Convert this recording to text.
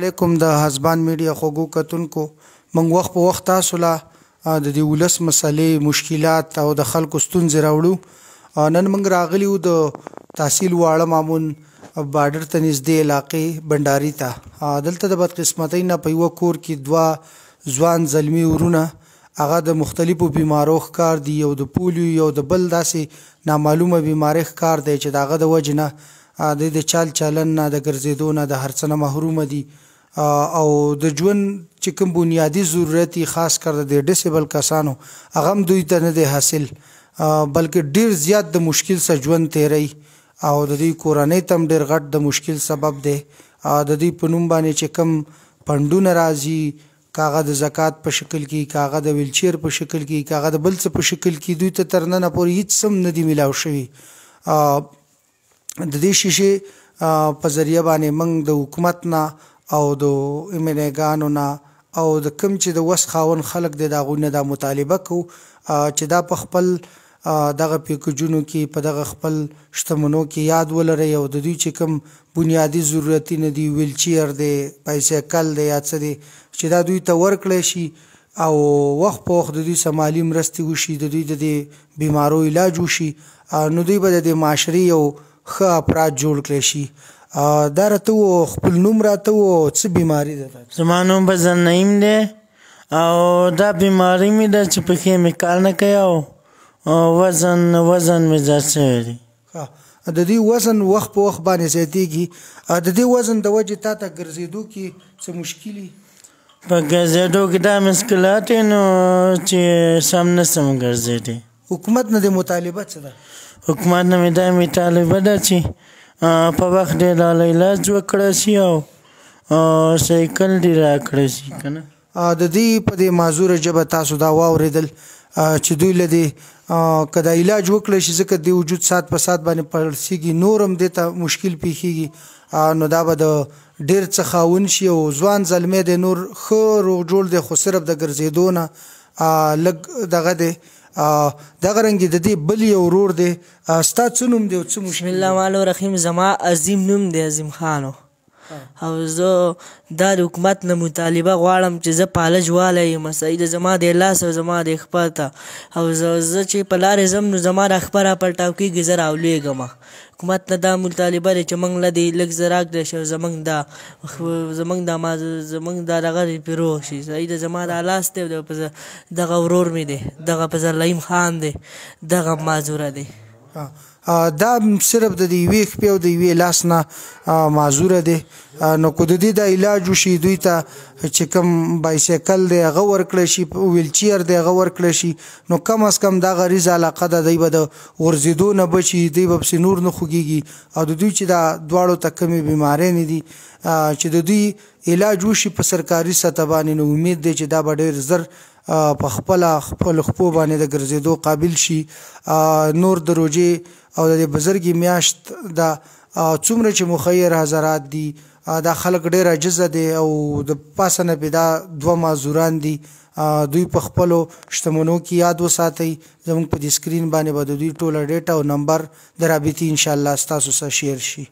علیکم د حزبان میډیا خوګو کتونکو موږ وخت په وخت تاسو له د دې ولس مسلې مشکلات او د خلکو ستونزې راوړو نن موږ راغلی وو د تحصیل واړه مامون بارډر ته نږدې علاقې بنداري ته دلته د بدقسمتۍ نه په یو کور کې دوا ځوان زلمی ورونه هغه د مختلفو بیمارو ښکار دی یو د پولیو یو د بل داسې نامعلومه بیماری ښکار دی چې داغه د وجنه د دې چال چلن نه د ګرځېدو نه د هرڅه محروم دي او د ژوند چې کوم بنیادی ضرورتي خاص کر د ډیسیبل کسانو هغه دوی ته نه دی حاصل بلکې ډیر زیات د مشکل سره ژوند تیري او د دې کورنۍ تم ډیر غټ د مشکل سبب دی د دې پنوم باندې چې کوم پندونه راځي کاغه د زکات په شکل کې کاغه د ویلچیر په شکل کې کاغه د بل څه په شکل کې دوی ته ترننه پورې هیڅ سم ندی ملاو شوی د دې شیشه په ذریعہ باندې موږ د حکومت نه او د ایمنګانو نه او د کم چې د وس خاون خلک د داغونه دا مطالبه کو چې دا په خپل دغه پیکجونو کې په دغه خپل شتمنو کې یاد ولري او د دوی چې کم بنیادی ضرورتي نه دی ویلچیر دی بایسکل دی یا څه دی چې دا دوی ته ورکړی شي او وخت په وخت د دوی سمالی مرستې وشي د دوی د بیمارو علاج وشي نو دوی به د معاشري او ښه افراد جوړ کړي شي دا راته و خپل نوم راته و څه بیماری ده زما نوم بزن نعیم دی او دا بیماری می ده چې پکې می کار نه کوي او وزن وزن می زیات شوی دی د دې وزن وخت په وخت باندې زیاتېږي د دې وزن د وجې تا ته ګرځېدو کې څه مشکلی په ګرځېدو کې دا مشکلات نو چې سم نه سم ګرځېدي حکومت نه د مطالبه څه ده حکومت نه مې دا مې طالبه ده چې په وخت دی لا علاج وکړه سی او سایکل دی را کړی سی کنه د دې په دې مازور جبه تاسو دا واوریدل چې دوی لدی کدا علاج وکړي چې ځکه د وجود سات په سات باندې پړسيږي نورم دته مشکل پیخيږي نو دا به د ډیر څخاون شي او ځوان زلمې د نور خو روغ جوړ د خو صرف د ګرځېدونه لګ دغه دی دغه رنګ د دې بل یو ورور دی ستا څه نوم دی او څه بسم الله الرحمن الرحیم زما عظیم نوم دی عظیم خانو او زه دا د حکومت نه مطالبه غواړم چې زه پالج والی یم سعید زما د لاس او زما د اخبار ته او زه چې په لارې ځم نو زما د اخبار پر ټاوکېږي زه راولېږم حکومت نه دا مطالبه ده چې موږ له دې لږ څه راکړی شي زموږ دا زموږ دا ما زموږ دا دغه پیروغ شي سعید زما دا لاس دی دغه ورور مې دی دغه پسرلیم خان دی دغه معذوره دی دا صرف د یوې خپې او د یوې لاس نه معذوره دي نو کو د دې د علاج شي دوی ته چې کوم بایسیکل دی هغه ورکړی شي ویلچیر دی هغه ورکړی شي نو کم از کم دا غریز علاقه ده دی به د غورزیدو نه بچي دی به په نور نه خوګيږي او د دوی چې دا دواړو ته کمی بیمارې نه دي چې د دوی علاج وشي په سرکاري سطح باندې نو امید دی چې دا به ډېر زر په خپل خپل خپل باندې د ګرځېدو قابل شي نور د روجې او د بزرګي میاشت د څومره چې مخیر حضرات دي دا خلک ډیر عجز دي او د پاسه نه پیدا دوه مازوران دي دوی په خپل شتمنو کې یاد وساتي زموږ په دې سکرین باندې به د دوی ټوله ډیټا او نمبر د رابطې ان شاء الله تاسو سره شیر شي شی.